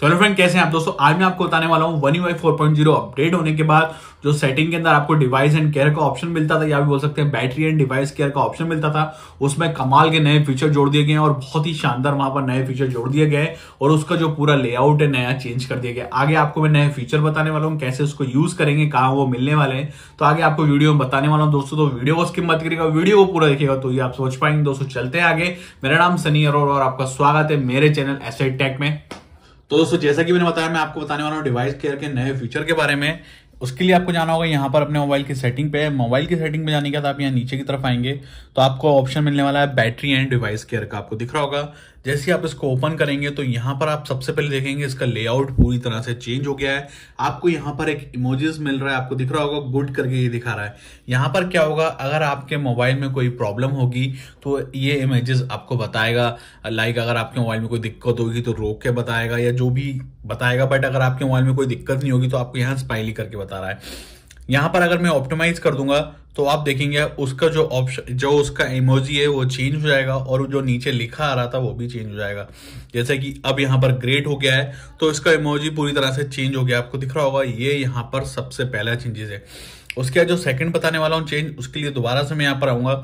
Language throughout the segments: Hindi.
तो हेलो फ्रेंड कैसे हैं आप दोस्तों आज मैं आपको बताने वाला हूँ one you I four point zero update होने के बाद जो सेटिंग के अंदर आपको डिवाइस एंड केयर का ऑप्शन मिलता था या भी बोल सकते हैं बैटरी एंड डिवाइस केयर का ऑप्शन मिलता था उसमें कमाल के नए फीचर जोड़ दिए गए हैं और बहुत ही शानदार वहां पर नए फीचर जोड़ दिए गए और उसका जो पूरा लेआउट है नया चेंज कर दिया गया आगे आपको मैं नए फीचर बताने वाला हूँ कैसे उसको यूज करेंगे कहाँ वो मिलने वाले हैं तो आगे आपको वीडियो में बताने वाला हूँ दोस्तों तो वीडियो को स्किप मत करिएगा वीडियो को पूरा देखिएगा तो ये आप सोच पाएंगे दोस्तों चलते हैं आगे मेरा नाम सनी अरोड़ और आपका स्वागत है मेरे चैनल एसेट टेक में तो दोस्तों जैसा कि मैंने बताया मैं आपको बताने वाला हूँ डिवाइस केयर के नए फ्यूचर के बारे में उसके लिए आपको जाना होगा यहाँ पर अपने मोबाइल की सेटिंग पे मोबाइल की सेटिंग पे जाने के बाद आप यहाँ नीचे की तरफ आएंगे तो आपको ऑप्शन मिलने वाला है बैटरी एंड डिवाइस केयर का आपको दिख रहा होगा जैसे ही आप इसको ओपन करेंगे तो यहाँ पर आप सबसे पहले देखेंगे इसका लेआउट पूरी तरह से चेंज हो गया है आपको यहाँ पर एक इमोजेस मिल रहा है आपको दिख रहा होगा गुड करके ये दिखा रहा है यहाँ पर क्या होगा अगर आपके मोबाइल में कोई प्रॉब्लम होगी तो ये इमेजेस आपको बताएगा लाइक अगर आपके मोबाइल में कोई दिक्कत होगी तो रोक के बताएगा या जो भी बताएगा बट अगर आपके मोबाइल में कोई दिक्कत नहीं होगी तो आपको यहाँ स्पाइली करके बता रहा है यहाँ पर अगर मैं ऑप्टिमाइज कर दूंगा तो आप देखेंगे उसका जो ऑप्शन जो उसका इमोजी है वो चेंज हो जाएगा और जो नीचे लिखा आ रहा था वो भी चेंज हो जाएगा जैसे कि अब यहाँ पर ग्रेट हो गया है तो इसका इमोजी पूरी तरह से चेंज हो गया आपको दिख रहा होगा ये यहाँ पर सबसे पहला चेंजेस है उसके बाद जो सेकंड बताने वाला हूँ चेंज उसके लिए दोबारा से मैं यहाँ पर आऊंगा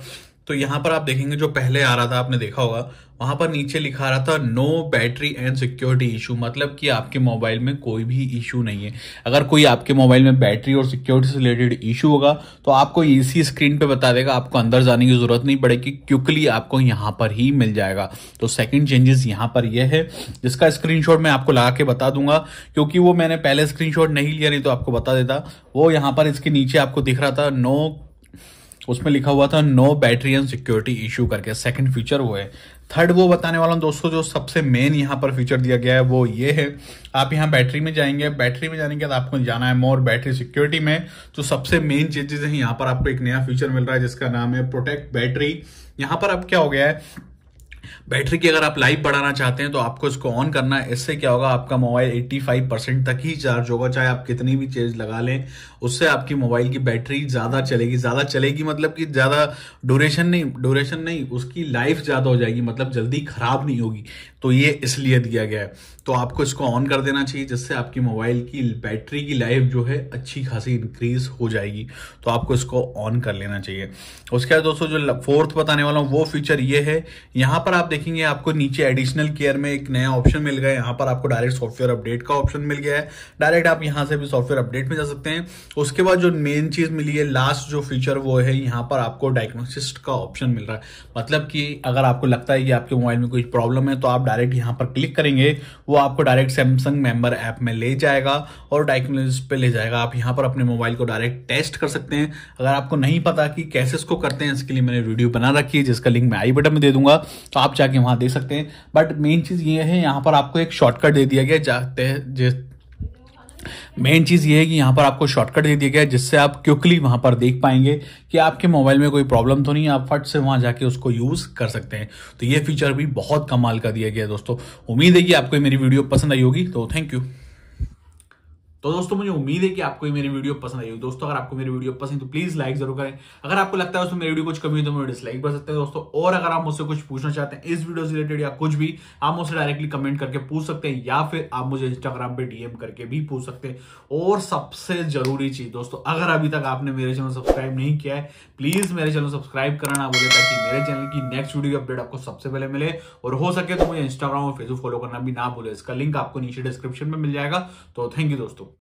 तो यहां पर आप देखेंगे जो पहले आ रहा था आपने देखा होगा वहां पर नीचे लिखा रहा था no battery and security issue मतलब कि आपके मोबाइल में कोई भी इशू नहीं है अगर कोई आपके मोबाइल में बैटरी और सिक्योरिटी से रिलेटेड इशू होगा तो आपको इसी स्क्रीन पे बता देगा आपको अंदर जाने की जरूरत नहीं पड़ेगी क्विकली आपको यहां पर ही मिल जाएगा तो सेकेंड चेंजेस यहां पर यह है जिसका स्क्रीन मैं आपको लगा के बता दूंगा क्योंकि वो मैंने पहले स्क्रीन नहीं लिया नहीं तो आपको बता देता वो यहां पर इसके नीचे आपको दिख रहा था नो उसमें लिखा हुआ था no battery and security issue करके सेकंड फीचर वो है थर्ड वो बताने वाला हूँ दोस्तों जो सबसे मेन यहाँ पर फीचर दिया गया है वो ये है आप यहाँ बैटरी में जाएंगे बैटरी में जाने के बाद आपको जाना है मोर बैटरी सिक्योरिटी में तो सबसे मेन चेंजेस है यहाँ पर आपको एक नया फीचर मिल रहा है जिसका नाम है प्रोटेक्ट बैटरी यहाँ पर अब क्या हो गया है बैटरी की अगर आप लाइफ बढ़ाना चाहते हैं तो आपको इसको ऑन करना है इससे क्या होगा आपका मोबाइल 85 परसेंट तक ही चार्ज होगा चाहे आप कितनी भी चेज लगा लें उससे आपकी मोबाइल की बैटरी ज़्यादा चलेगी ज़्यादा चलेगी मतलब कि ज़्यादा ड्यूरेशन नहीं ड्यूरेशन नहीं उसकी लाइफ ज़्यादा हो जाएगी मतलब जल्दी ख़राब नहीं होगी तो ये इसलिए दिया गया है तो आपको इसको ऑन कर देना चाहिए जिससे आपकी मोबाइल की बैटरी की लाइफ जो है अच्छी खासी इंक्रीज हो जाएगी तो आपको इसको ऑन कर लेना चाहिए उसके बाद दोस्तों जो फोर्थ बताने वाला हूँ वो फीचर ये है यहाँ पर आप देखेंगे आपको नीचे एडिशनल केयर में एक नया ऑप्शन मिल गया है यहाँ पर आपको डायरेक्ट सॉफ्टवेयर अपडेट का ऑप्शन मिल गया है डायरेक्ट आप यहाँ से भी सॉफ्टवेयर अपडेट में जा सकते हैं उसके बाद जो मेन चीज मिली है लास्ट जो फीचर वो है यहाँ पर आपको डायग्नोसिस्ट का ऑप्शन मिल रहा है मतलब कि अगर आपको लगता है कि आपके मोबाइल में कोई प्रॉब्लम है तो आप डायरेक्ट यहाँ पर क्लिक करेंगे वो आपको डायरेक्ट सैमसंग मेंबर ऐप में ले जाएगा और डायग्नोसिस्ट पे ले जाएगा आप यहाँ पर अपने मोबाइल को डायरेक्ट टेस्ट कर सकते हैं अगर आपको नहीं पता कि कैसे इसको करते हैं इसके लिए मैंने वीडियो बना रखी है जिसका लिंक मैं आई बटन में दे दूंगा तो तो आप जाके वहाँ देख सकते हैं बट मेन चीज़ ये है यहाँ पर आपको एक शॉर्टकट दे दिया गया जाते जिस मेन चीज़ ये है कि यहाँ पर आपको शॉर्टकट दे दिया गया है जिससे आप क्विकली वहां पर देख पाएंगे कि आपके मोबाइल में कोई प्रॉब्लम तो नहीं आप फट से वहां जाके उसको यूज़ कर सकते हैं तो ये फीचर भी बहुत कमाल का दिया गया है दोस्तों उम्मीद है कि आपको मेरी वीडियो पसंद आई होगी तो थैंक यू तो दोस्तों मुझे उम्मीद है कि आपको ये मेरी वीडियो पसंद आई दोस्तों अगर आपको मेरी वीडियो पसंद तो प्लीज लाइक जरूर करें अगर आपको लगता है उसमें मेरी वीडियो कुछ कमी हो तो मैं डिसलाइक कर सकते हैं दोस्तों और अगर आप मुझसे कुछ पूछना चाहते हैं इस वीडियो से रिलेटेड या कुछ भी आप मुझसे डायरेक्टली कमेंट करके पूछ सकते हैं या फिर आप मुझे इंस्टाग्राम पर डीएम करके भी पूछ सकते हैं और सबसे जरूरी चीज दोस्तों अगर अभी तक आपने मेरे चैनल सब्सक्राइब नहीं किया है प्लीज मेरे चैनल सब्सक्राइब करना बोले ताकि मेरे चैनल की नेक्स्ट वीडियो की अपडेट आपको सबसे पहले मिले और हो सके तो मुझे इंस्टाग्राम और फेसबुक फॉलो करना भी ना भूले इसका लिंक आपको नीचे डिस्क्रिप्शन में मिल जाएगा तो थैंक यू दोस्तों